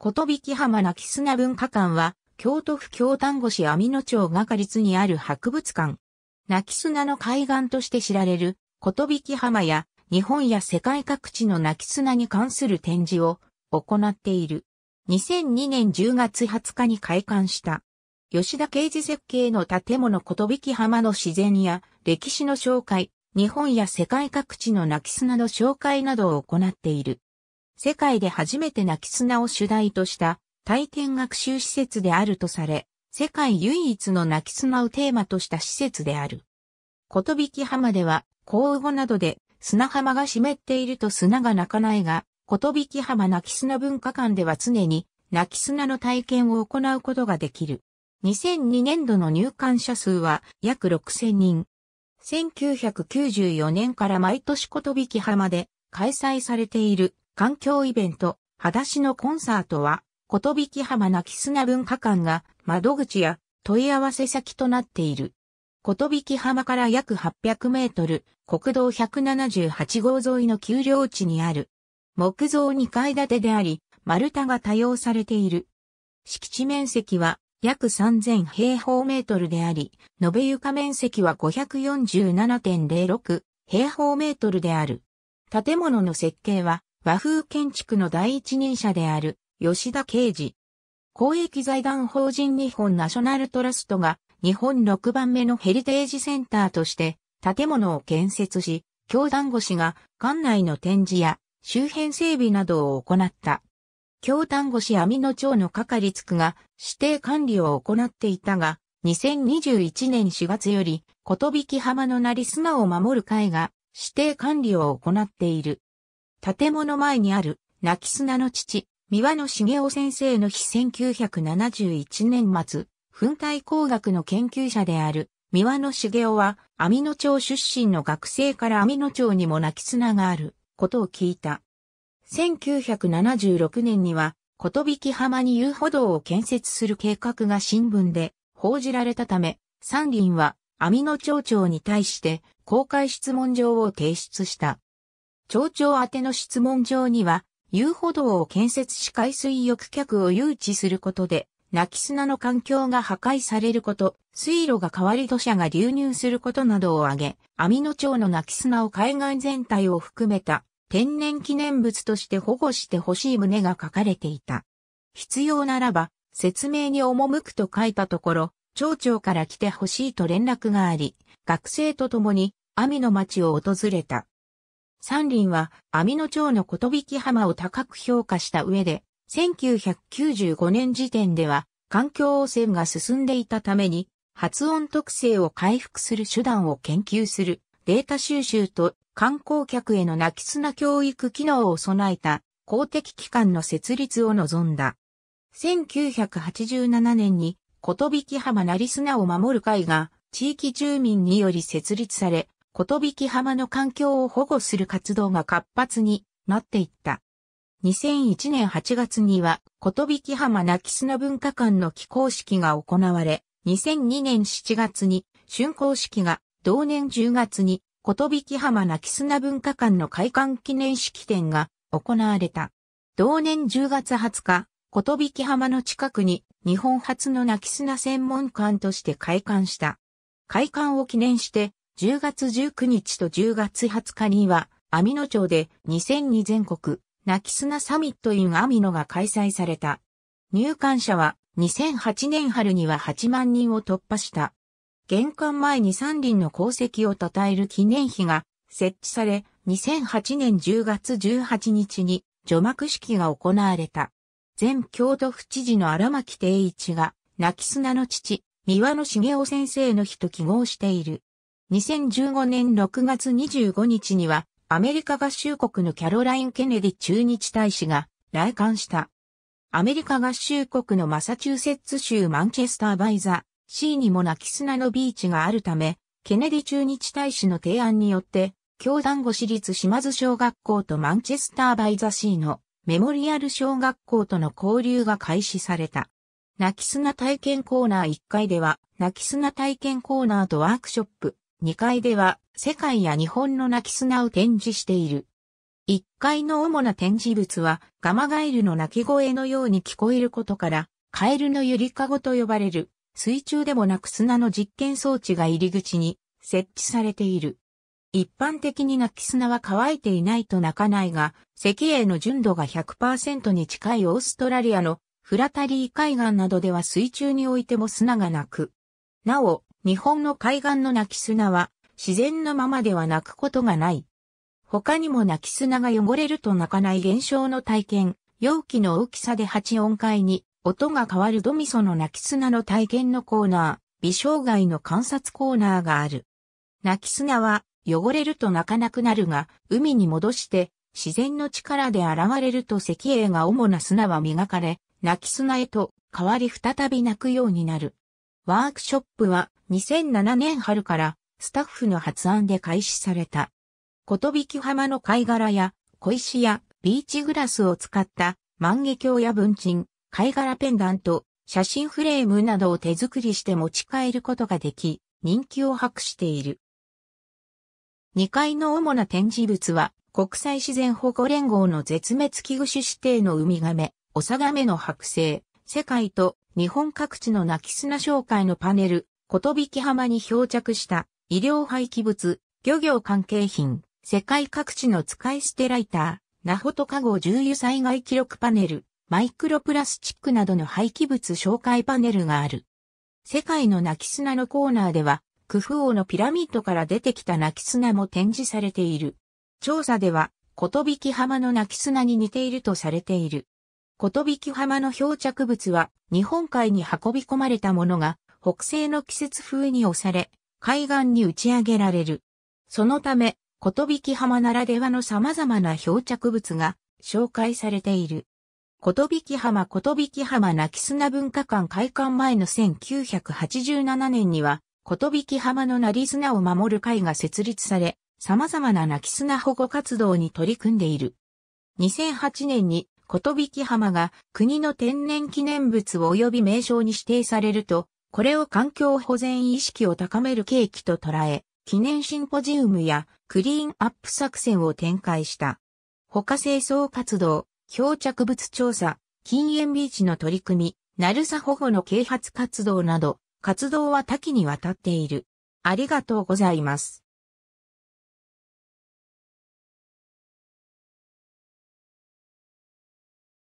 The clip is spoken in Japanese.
ことびき浜なき砂文化館は、京都府京丹後市網野町が下立にある博物館。なき砂の海岸として知られる、ことびき浜や、日本や世界各地のなき砂に関する展示を行っている。2002年10月20日に開館した。吉田啓治設計の建物ことびき浜の自然や歴史の紹介、日本や世界各地のなき砂の紹介などを行っている。世界で初めて泣き砂を主題とした体験学習施設であるとされ、世界唯一の泣き砂をテーマとした施設である。ことびき浜では、降雨後などで砂浜が湿っていると砂が泣かないが、ことびき浜泣き砂文化館では常に泣き砂の体験を行うことができる。2002年度の入館者数は約6000人。1994年から毎年ことびき浜で開催されている環境イベント、裸足のコンサートは、ことびき浜なき砂文化館が窓口や問い合わせ先となっている。ことびき浜から約800メートル、国道178号沿いの丘陵地にある。木造2階建てであり、丸太が多用されている。敷地面積は約3000平方メートルであり、延べ床面積は547.06平方メートルである。建物の設計は和風建築の第一人者である吉田啓治。公益財団法人日本ナショナルトラストが日本6番目のヘリテージセンターとして建物を建設し、教団越しが館内の展示や周辺整備などを行った。京丹後市網野町の係つくが指定管理を行っていたが、2021年4月より、ことびき浜のなり砂を守る会が指定管理を行っている。建物前にある、泣き砂の父、三輪野茂雄先生の日1971年末、粉体工学の研究者である、三輪野茂雄は、網野町出身の学生から網野町にも泣き砂がある、ことを聞いた。1976年には、ことびき浜に遊歩道を建設する計画が新聞で報じられたため、三輪は網野町長に対して公開質問状を提出した。町長宛ての質問状には、遊歩道を建設し海水浴客を誘致することで、泣き砂の環境が破壊されること、水路が変わり土砂が流入することなどを挙げ、網野町の泣き砂を海岸全体を含めた天然記念物として保護してほしい旨が書かれていた。必要ならば、説明に赴くと書いたところ、町長から来てほしいと連絡があり、学生と共に網野町を訪れた。三輪は、網野町のことびき浜を高く評価した上で、1995年時点では、環境汚染が進んでいたために、発音特性を回復する手段を研究する、データ収集と観光客への泣き砂教育機能を備えた公的機関の設立を望んだ。1987年に、ことびき浜成砂を守る会が地域住民により設立され、ことびき浜の環境を保護する活動が活発になっていった。2001年8月には、ことびき浜泣き砂文化館の起工式が行われ、2002年7月に、竣工式が、同年10月に、ことびき浜泣き砂文化館の開館記念式典が行われた。同年10月20日、ことびき浜の近くに、日本初の泣き砂専門館として開館した。開館を記念して、10月19日と10月20日には、アミノ町で2002全国、ナキスナサミットインアミノが開催された。入館者は2008年春には8万人を突破した。玄関前に三輪の功績を称える記念碑が設置され、2008年10月18日に除幕式が行われた。前京都府知事の荒牧定一が、泣き砂の父、三輪の茂雄先生の日と記号している。2015年6月25日には、アメリカ合衆国のキャロライン・ケネディ駐日大使が来館した。アメリカ合衆国のマサチューセッツ州マンチェスターバイザ、C にも泣き砂のビーチがあるため、ケネディ駐日大使の提案によって、教団後私立島津小学校とマンチェスターバイザ C のメモリアル小学校との交流が開始された。泣き砂体験コーナー1階では、泣き砂体験コーナーとワークショップ、2階では世界や日本の鳴き砂を展示している。1階の主な展示物はガマガエルの鳴き声のように聞こえることからカエルのゆりかごと呼ばれる水中でもなく砂の実験装置が入り口に設置されている。一般的に泣き砂は乾いていないと泣かないが、石英の純度が100%に近いオーストラリアのフラタリー海岸などでは水中においても砂が泣く。なお、日本の海岸の泣き砂は自然のままでは泣くことがない。他にも泣き砂が汚れると泣かない現象の体験、容器の大きさで8音階に音が変わるドミソの泣き砂の体験のコーナー、微障害の観察コーナーがある。泣き砂は汚れると泣かなくなるが、海に戻して自然の力で現れると石英が主な砂は磨かれ、泣き砂へと変わり再び泣くようになる。ワークショップは2007年春からスタッフの発案で開始された。ことびき浜の貝殻や小石やビーチグラスを使った万華鏡や文鎮、貝殻ペンダント、写真フレームなどを手作りして持ち帰ることができ、人気を博している。2階の主な展示物は、国際自然保護連合の絶滅危惧種指定のウミガメ、オサガメの剥製、世界と日本各地の泣き砂紹介のパネル、ことびき浜に漂着した医療廃棄物、漁業関係品、世界各地の使い捨てライター、ナホトカゴ重油災害記録パネル、マイクロプラスチックなどの廃棄物紹介パネルがある。世界の泣き砂のコーナーでは、クフ王のピラミッドから出てきた泣き砂も展示されている。調査では、ことびき浜の泣き砂に似ているとされている。ことびき浜の漂着物は日本海に運び込まれたものが北西の季節風に押され、海岸に打ち上げられる。そのため、ことびき浜ならではの様々な漂着物が紹介されている。ことびき浜ことびき浜泣き砂文化館開館前の1987年には、ことびき浜のなり砂を守る会が設立され、様々な泣き砂保護活動に取り組んでいる。2008年にことびき浜が国の天然記念物及び名称に指定されると、これを環境保全意識を高める契機と捉え、記念シンポジウムやクリーンアップ作戦を展開した。他清掃活動、漂着物調査、禁煙ビーチの取り組み、鳴沢保護の啓発活動など、活動は多岐にわたっている。ありがとうございます。